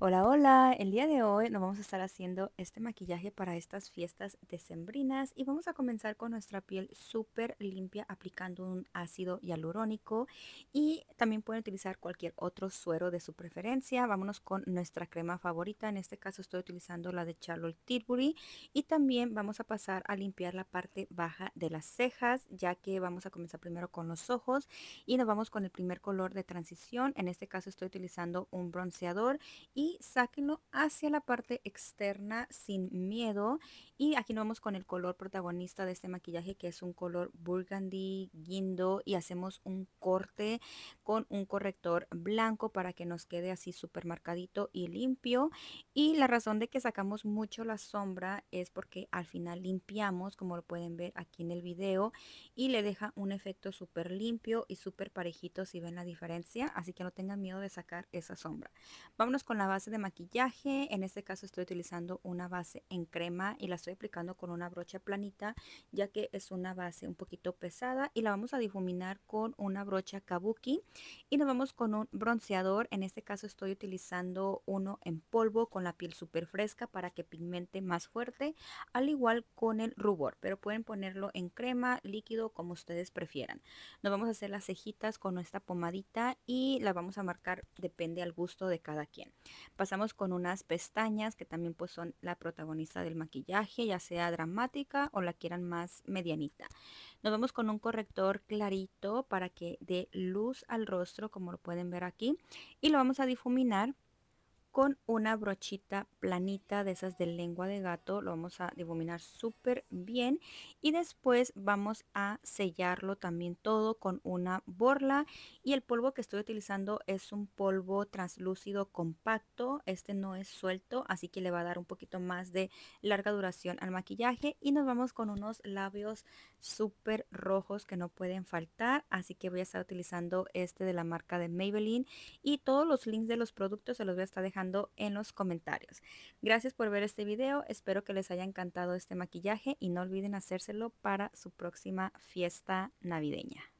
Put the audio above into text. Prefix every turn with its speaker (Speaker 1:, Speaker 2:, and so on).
Speaker 1: Hola, hola, el día de hoy nos vamos a estar haciendo este maquillaje para estas fiestas decembrinas y vamos a comenzar con nuestra piel súper limpia aplicando un ácido hialurónico y también pueden utilizar cualquier otro suero de su preferencia. Vámonos con nuestra crema favorita, en este caso estoy utilizando la de Charlotte Tilbury y también vamos a pasar a limpiar la parte baja de las cejas ya que vamos a comenzar primero con los ojos y nos vamos con el primer color de transición, en este caso estoy utilizando un bronceador y sáquenlo hacia la parte externa sin miedo. Y aquí nos vamos con el color protagonista de este maquillaje que es un color burgundy, guindo y hacemos un corte con un corrector blanco para que nos quede así súper marcadito y limpio. Y la razón de que sacamos mucho la sombra es porque al final limpiamos como lo pueden ver aquí en el video y le deja un efecto súper limpio y súper parejito si ven la diferencia. Así que no tengan miedo de sacar esa sombra. Vámonos con la base base de maquillaje. En este caso estoy utilizando una base en crema y la estoy aplicando con una brocha planita ya que es una base un poquito pesada y la vamos a difuminar con una brocha kabuki y nos vamos con un bronceador. En este caso estoy utilizando uno en polvo con la piel súper fresca para que pigmente más fuerte al igual con el rubor pero pueden ponerlo en crema, líquido como ustedes prefieran. Nos vamos a hacer las cejitas con nuestra pomadita y la vamos a marcar depende al gusto de cada quien. Pasamos con unas pestañas que también pues son la protagonista del maquillaje, ya sea dramática o la quieran más medianita. Nos vamos con un corrector clarito para que dé luz al rostro, como lo pueden ver aquí, y lo vamos a difuminar con una brochita planita de esas de lengua de gato. Lo vamos a difuminar súper bien y después vamos a sellarlo también todo con una borla. Y el polvo que estoy utilizando es un polvo translúcido compacto. Este no es suelto, así que le va a dar un poquito más de larga duración al maquillaje. Y nos vamos con unos labios súper rojos que no pueden faltar. Así que voy a estar utilizando este de la marca de Maybelline. Y todos los links de los productos se los voy a estar dejando en los comentarios. Gracias por ver este video, espero que les haya encantado este maquillaje y no olviden hacérselo para su próxima fiesta navideña.